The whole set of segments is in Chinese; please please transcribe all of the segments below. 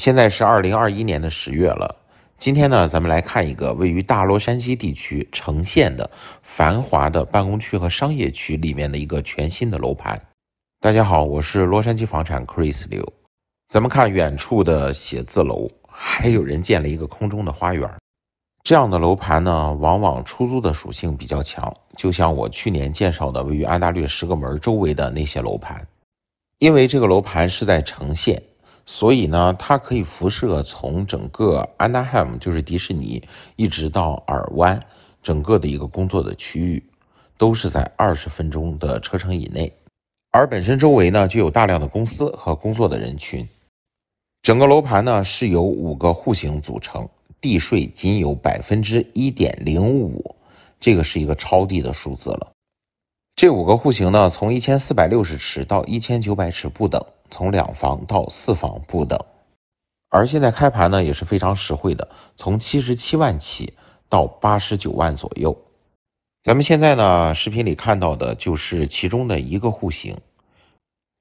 现在是二零二一年的十月了，今天呢，咱们来看一个位于大洛杉矶地区呈现的繁华的办公区和商业区里面的一个全新的楼盘。大家好，我是洛杉矶房产 Chris 刘。咱们看远处的写字楼，还有人建了一个空中的花园。这样的楼盘呢，往往出租的属性比较强，就像我去年介绍的位于安大略十个门周围的那些楼盘，因为这个楼盘是在呈现。所以呢，它可以辐射从整个 Anaheim，就是迪士尼，一直到尔湾，整个的一个工作的区域，都是在二十分钟的车程以内。而本身周围呢，就有大量的公司和工作的人群。整个楼盘呢，是由五个户型组成，地税仅有百分之一点零五，这个是一个超低的数字了。这五个户型呢，从一千四百六十尺到一千九百尺不等。从两房到四房不等，而现在开盘呢也是非常实惠的，从七十七万起到八十九万左右。咱们现在呢，视频里看到的就是其中的一个户型。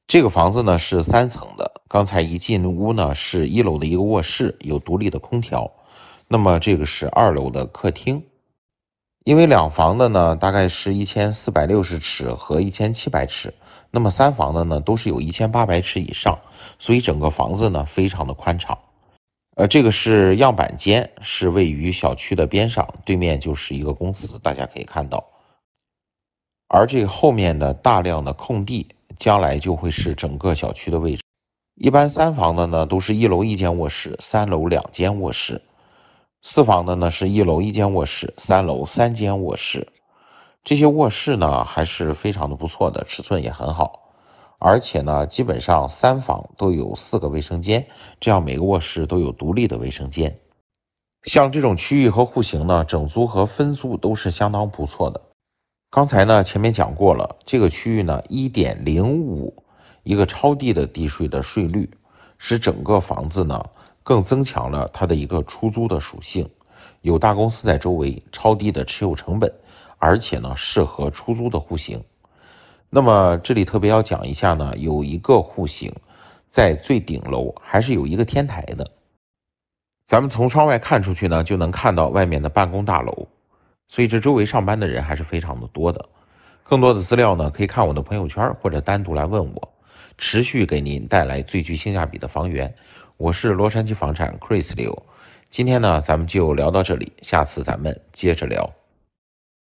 这个房子呢是三层的，刚才一进屋呢是一楼的一个卧室，有独立的空调。那么这个是二楼的客厅。因为两房的呢，大概是一千四百六十尺和一千七百尺，那么三房的呢，都是有一千八百尺以上，所以整个房子呢，非常的宽敞。呃，这个是样板间，是位于小区的边上，对面就是一个公司，大家可以看到。而这后面的大量的空地，将来就会是整个小区的位置。一般三房的呢，都是一楼一间卧室，三楼两间卧室。四房的呢是一楼一间卧室，三楼三间卧室，这些卧室呢还是非常的不错的，尺寸也很好，而且呢基本上三房都有四个卫生间，这样每个卧室都有独立的卫生间。像这种区域和户型呢，整租和分租都是相当不错的。刚才呢前面讲过了，这个区域呢一点零五一个超低的地税的税率，使整个房子呢。更增强了它的一个出租的属性，有大公司在周围，超低的持有成本，而且呢适合出租的户型。那么这里特别要讲一下呢，有一个户型在最顶楼，还是有一个天台的，咱们从窗外看出去呢，就能看到外面的办公大楼，所以这周围上班的人还是非常的多的。更多的资料呢，可以看我的朋友圈或者单独来问我，持续给您带来最具性价比的房源。我是洛杉矶房产 Chris 刘，今天呢，咱们就聊到这里，下次咱们接着聊。